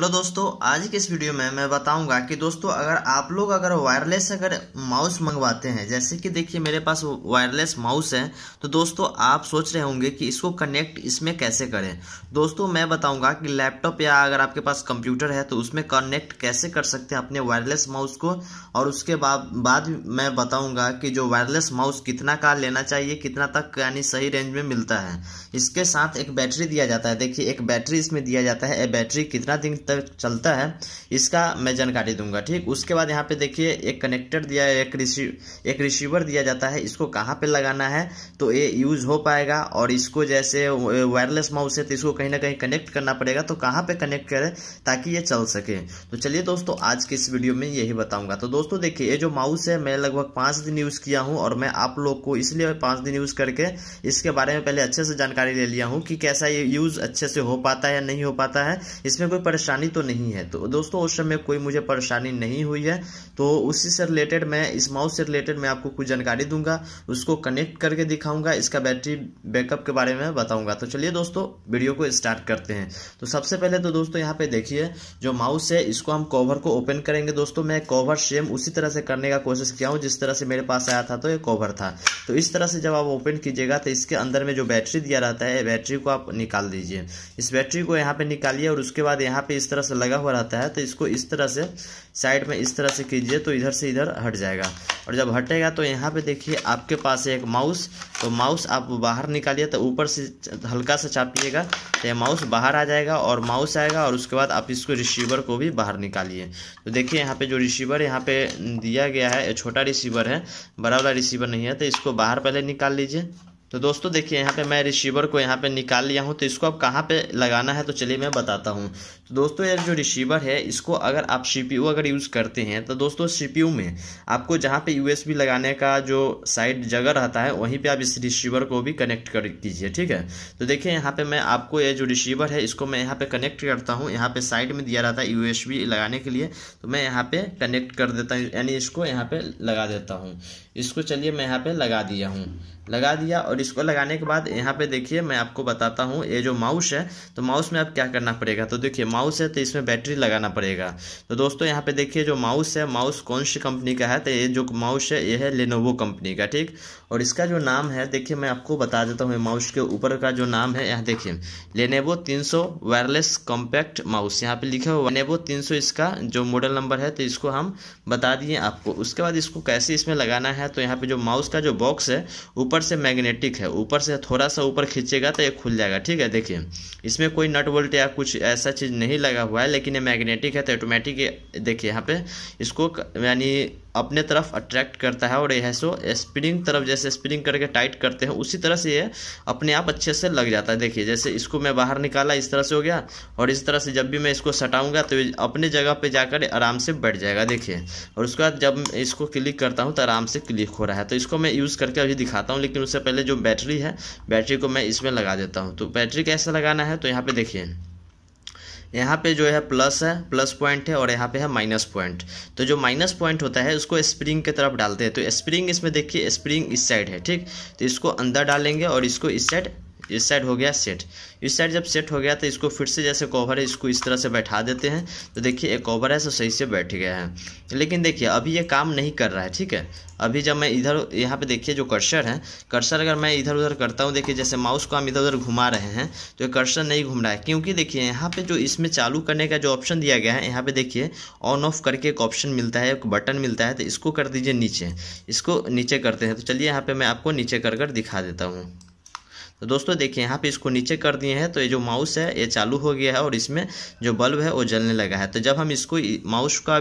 hello दोस्तों आज के इस वीडियो में मैं बताऊंगा कि दोस्तों अगर आप लोग अगर वायरलेस अगर माउस मंगवाते हैं जैसे कि देखिए मेरे पास वायरलेस माउस है तो दोस्तों आप सोच रहे होंगे कि इसको कनेक्ट इसमें कैसे करें दोस्तों मैं बताऊंगा कि लैपटॉप या अगर आपके पास कंप्यूटर है तो उसमें कनेक्ट कैसे कर सकते हैं अपने वायरलेस माउस को और उसके बाद मैं बताऊँगा कि जो वायरलेस माउस कितना का लेना चाहिए कितना तक यानी सही रेंज में मिलता है इसके साथ एक बैटरी दिया जाता है देखिए एक बैटरी इसमें दिया जाता है बैटरी कितना दिन तक चलता है इसका मैं जानकारी दूंगा ठीक उसके बाद यहाँ पे देखिए एक कनेक्टर दिया है एक रिसीव एक रिसीवर दिया जाता है इसको कहाँ पे लगाना है तो ये यूज़ हो पाएगा और इसको जैसे वायरलेस माउस है तो इसको कहीं ना कहीं कनेक्ट करना पड़ेगा तो कहाँ पर कनेक्ट करें ताकि ये चल सके तो चलिए दोस्तों आज के इस वीडियो में यही बताऊँगा तो दोस्तों देखिए ये जो माउस है मैं लगभग पाँच दिन यूज़ किया हूँ और मैं आप लोग को इसलिए पाँच दिन यूज़ करके इसके बारे में पहले अच्छे से जानकारी ले लिया हूँ कि कैसा ये यूज़ अच्छे से हो पाता है या नहीं हो पाता है इसमें कोई परेशानी परेशानी तो नहीं है तो दोस्तों उस समय कोई मुझे परेशानी नहीं हुई है तो उसी से रिलेटेड मैं इस माउस से रिलेटेड मैं आपको कुछ जानकारी दूंगा उसको कनेक्ट करके दिखाऊंगा इसका बैटरी बैकअप के बारे में बताऊंगा तो चलिए दोस्तों वीडियो को स्टार्ट करते हैं तो सबसे पहले तो दोस्तों यहाँ पे देखिए जो माउस है इसको हम कवर को ओपन करेंगे दोस्तों मैं कवर सेम उसी तरह से करने का कोशिश किया हूँ जिस तरह से मेरे पास आया था तो ये कवर था तो इस तरह से जब आप ओपन कीजिएगा तो इसके अंदर में जो बैटरी दिया रहता है बैटरी को आप निकाल दीजिए इस बैटरी को यहाँ पे निकालिए और उसके बाद यहाँ पे इस तरह से लगा हुआ रहता है तो इसको इस तरह से साइड में इस तरह से कीजिए तो इधर से इधर हट जाएगा और जब हटेगा तो यहाँ पे देखिए आपके पास एक माउस तो माउस आप बाहर निकालिए तो ऊपर से हल्का सा चापिएगा तो यह माउस बाहर आ जाएगा और माउस आएगा और उसके बाद आप इसको रिसीवर को भी बाहर निकालिए तो देखिए यहाँ पर जो रिसीवर यहाँ पर दिया गया है छोटा रिसीवर है बड़ा वाला रिसीवर नहीं है तो इसको बाहर पहले निकाल लीजिए तो दोस्तों देखिए यहाँ पे मैं रिसीवर को यहाँ पे निकाल लिया हूँ तो इसको आप कहाँ पे लगाना है तो चलिए मैं बताता हूँ तो दोस्तों ये जो रिसीवर है इसको अगर आप सीपीयू अगर यूज़ करते हैं तो दोस्तों सीपीयू में आपको जहाँ पे यूएसबी लगाने का जो साइड जगह रहता है वहीं पे आप इस रिसीवर को भी कनेक्ट कर दीजिए ठीक है तो देखिए यहाँ पर मैं आपको ये जो रिसीवर है इसको मैं यहाँ पर कनेक्ट करता हूँ यहाँ पर साइड में दिया रहता है यू लगाने के लिए तो मैं यहाँ पर कनेक्ट कर देता हूँ यानी इसको यहाँ पर लगा देता हूँ इसको चलिए मैं यहाँ पर लगा दिया हूँ लगा दिया और और इसको लगाने के बाद यहाँ पे देखिए मैं आपको बताता हूँ ये जो माउस है तो माउस में आप क्या करना पड़ेगा तो देखिए माउस है तो इसमें बैटरी लगाना पड़ेगा तो दोस्तों यहाँ पे देखिए जो माउस है माउस कौन सी कंपनी का है तो ये जो माउस है ये है लेनोवो कंपनी का ठीक और इसका जो नाम है देखिए मैं आपको बता देता हूँ माउस के ऊपर का जो नाम है यहाँ देखिए लेनेवो तीन वायरलेस कॉम्पैक्ट माउस यहाँ पे लिखा हुआ लेनेवो तीन इसका जो मॉडल नंबर है तो इसको हम बता दिए आपको उसके बाद इसको कैसे इसमें लगाना है तो यहाँ पे जो माउस का जो बॉक्स है ऊपर से मैग्नेटिक ऑटोमेटिक है ऊपर से थोड़ा सा ऊपर खींचेगा तो ये खुल जाएगा ठीक है देखिए इसमें कोई नट बोल्ट या कुछ ऐसा चीज़ नहीं लगा हुआ है लेकिन ये मैग्नेटिक है तो ऑटोमेटिक देखिए यहाँ पे इसको यानी अपने तरफ अट्रैक्ट करता है और यह सो स्प्रिंग तरफ जैसे स्प्रिंग करके टाइट करते हैं उसी तरह से ये अपने आप अच्छे से लग जाता है देखिए जैसे इसको मैं बाहर निकाला इस तरह से हो गया और इस तरह से जब भी मैं इसको सटाऊँगा तो अपने जगह पर जाकर आराम से बैठ जाएगा देखिए और उसके बाद जब इसको क्लिक करता हूँ तो आराम से क्लिक हो रहा है तो इसको मैं यूज़ करके अभी दिखाता हूँ लेकिन उससे पहले जो बैटरी है बैटरी को मैं इसमें लगा देता हूँ तो बैटरी कैसे लगाना है तो यहाँ पर देखिए यहाँ पे जो है प्लस है प्लस पॉइंट है और यहाँ पे है माइनस पॉइंट तो जो माइनस पॉइंट होता है उसको स्प्रिंग की तरफ डालते हैं तो स्प्रिंग इसमें देखिए स्प्रिंग इस साइड है ठीक तो इसको अंदर डालेंगे और इसको इस साइड इस साइड हो गया सेट इस साइड जब सेट हो गया तो इसको फिर से जैसे कवर है इसको इस तरह से बैठा देते हैं तो देखिए एक कवर है सो तो सही से बैठ गया है लेकिन देखिए अभी ये काम नहीं कर रहा है ठीक है अभी जब मैं इधर यहाँ पे देखिए जो कर्सर है कर्सर अगर मैं इधर उधर करता हूँ देखिए जैसे माउस को हम इधर उधर घुमा रहे हैं तो ये कर्सर नहीं घूम रहा है क्योंकि देखिए यहाँ पे जो इसमें चालू करने का जो ऑप्शन दिया गया है यहाँ पे देखिए ऑन ऑफ करके एक ऑप्शन मिलता है एक बटन मिलता है तो इसको कर दीजिए नीचे इसको नीचे करते हैं तो चलिए यहाँ पर मैं आपको नीचे कर कर दिखा देता हूँ तो दोस्तों देखिए यहाँ पे इसको नीचे कर दिए हैं तो ये जो माउस है ये चालू हो गया है और इसमें जो बल्ब है वो जलने लगा है तो जब हम इसको माउस का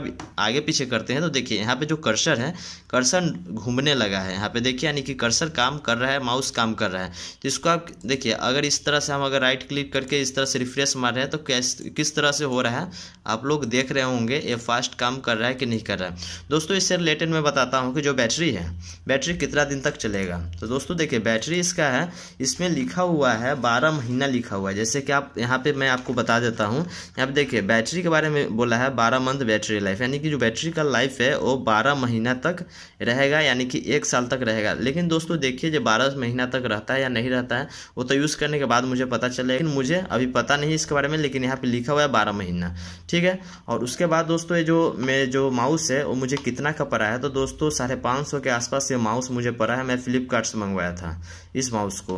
आगे पीछे करते हैं तो देखिए यहाँ पे जो कर्सर है कर्सर घूमने लगा है यहाँ पे देखिए यानी कि कर्सर काम कर रहा है माउस काम कर रहा है तो इसको आप देखिए अगर इस तरह से हम अगर राइट क्लिक करके इस तरह से रिफ्रेश मार रहे हैं तो किस तरह से हो रहा है आप लोग देख रहे होंगे ये फास्ट काम कर रहा है कि नहीं कर रहा है दोस्तों इससे रिलेटेड मैं बताता हूँ कि जो बैटरी है बैटरी कितना दिन तक चलेगा तो दोस्तों देखिए बैटरी इसका है इसमें इसमें लिखा हुआ है बारह महीना लिखा हुआ है जैसे कि आप यहाँ पे मैं आपको बता देता हूँ यहाँ पे देखिए बैटरी के बारे में बोला है बारह मंथ बैटरी लाइफ यानी कि जो बैटरी का लाइफ है वो बारह महीना तक रहेगा यानी कि एक साल तक रहेगा लेकिन दोस्तों देखिए जो बारह महीना तक रहता है या नहीं रहता है वो तो यूज़ करने के बाद मुझे पता चले लेकिन मुझे अभी पता नहीं इसके बारे में लेकिन यहाँ पर लिखा हुआ है बारह महीना ठीक है और उसके बाद दोस्तों ये जो मैं जो माउस है वो मुझे कितना का पड़ा है तो दोस्तों साढ़े सौ के आसपास ये माउस मुझे पड़ा है मैं फ्लिपकार्ट से मंगवाया था इस माउस को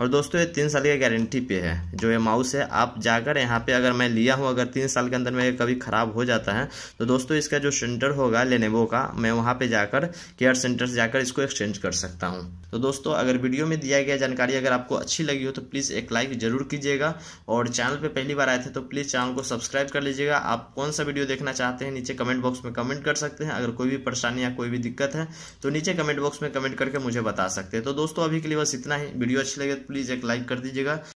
और दोस्तों ये तीन साल की गारंटी पे है जो ये माउस है आप जाकर यहाँ पे अगर मैं लिया हूँ अगर तीन साल के अंदर में कभी ख़राब हो जाता है तो दोस्तों इसका जो सेंटर होगा लेनेवो का मैं वहाँ पे जाकर केयर सेंटर से जाकर इसको एक्सचेंज कर सकता हूँ तो दोस्तों अगर वीडियो में दिया गया जानकारी अगर आपको अच्छी लगी हो तो प्लीज़ एक लाइक ज़रूर कीजिएगा और चैनल पर पहली बार आए थे तो प्लीज़ चैनल को सब्सक्राइब कर लीजिएगा आप कौन सा वीडियो देखना चाहते हैं नीचे कमेंट बॉक्स में कमेंट कर सकते हैं अगर कोई भी परेशानी या कोई भी दिक्कत है तो नीचे कमेंट बॉक्स में कमेंट करके मुझे बता सकते हैं तो दोस्तों अभी के लिए बस इतना ही वीडियो अच्छी लगे प्लीज़ एक लाइक कर दीजिएगा